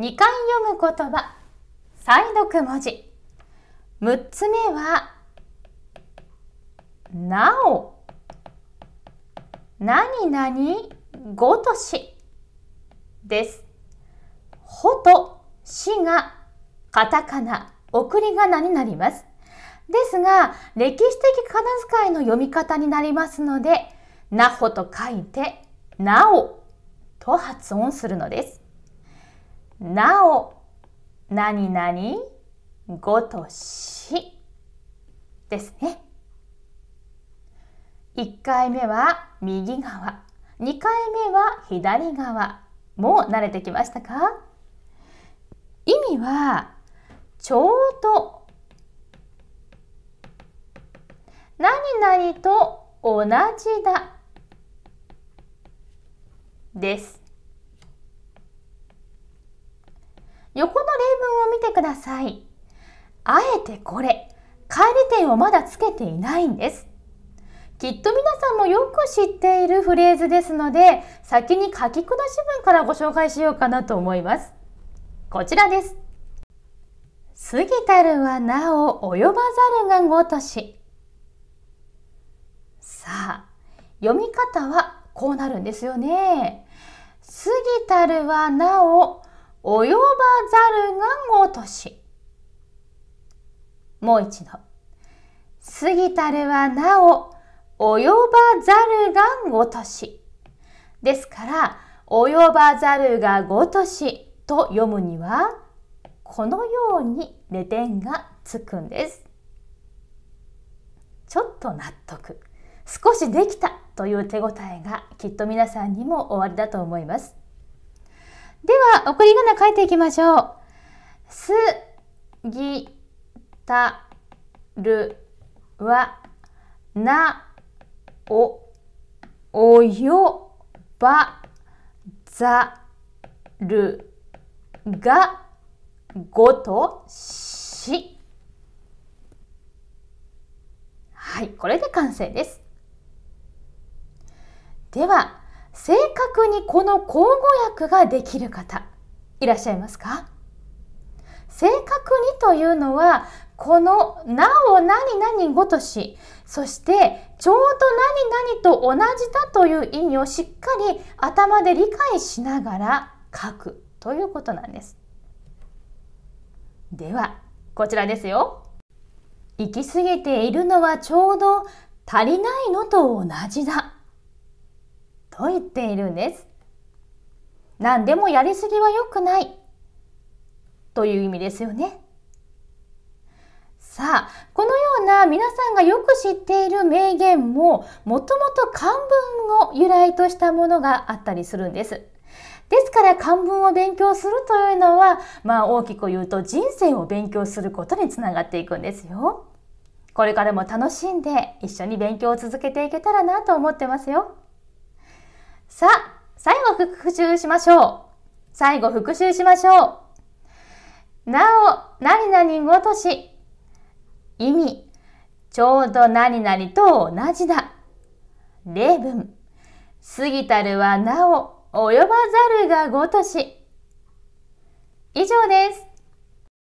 2回読む言葉再読文字6つ目は「なお」「何々ごとし」です「ほ」と「し」がカタカナ送り仮名になりますですが歴史的仮名遣いの読み方になりますので「なほ」と書いて「なお」と発音するのですなお、何々ごとしですね。1回目は右側、2回目は左側。もう慣れてきましたか意味は、ちょうど、何々と同じだです。ください。あえてこれ、帰り点をまだつけていないんです。きっと皆さんもよく知っているフレーズですので、先に書き下し文からご紹介しようかなと思います。こちらです。過ぎたるはなお及ばざるがごとし。さあ、読み方はこうなるんですよね。過ぎたるはなお及ばざるがごとし。もう一度。過ぎたるはなお、及ばざるがごとし。ですから、及ばざるがごとしと読むには、このようにレ点がつくんです。ちょっと納得。少しできたという手応えがきっと皆さんにもおありだと思います。では、送り仮名書いていきましょう。す、ぎ、た、る、は、な、お、およ、ば、ざ、る、が、ごと、し。はい、これで完成です。では、正確にこの口語訳ができる方いらっしゃいますか正確にというのはこの「なお何々ごとし」そしてちょうど何々と同じだという意味をしっかり頭で理解しながら書くということなんです。ではこちらですよ。行き過ぎているのはちょうど足りないのと同じだ。と言っているんです。何でもやりすぎは良くないという意味ですよね。さあ、このような皆さんがよく知っている名言も、もともと漢文を由来としたものがあったりするんです。ですから漢文を勉強するというのは、まあ大きく言うと人生を勉強することにつながっていくんですよ。これからも楽しんで一緒に勉強を続けていけたらなと思ってますよ。さあ、最後復習しましょう。最後復習しましょう。なお、何々ごとし。意味、ちょうど何々と同じだ。例文、過ぎたるはなお、及ばざるがごとし。以上です。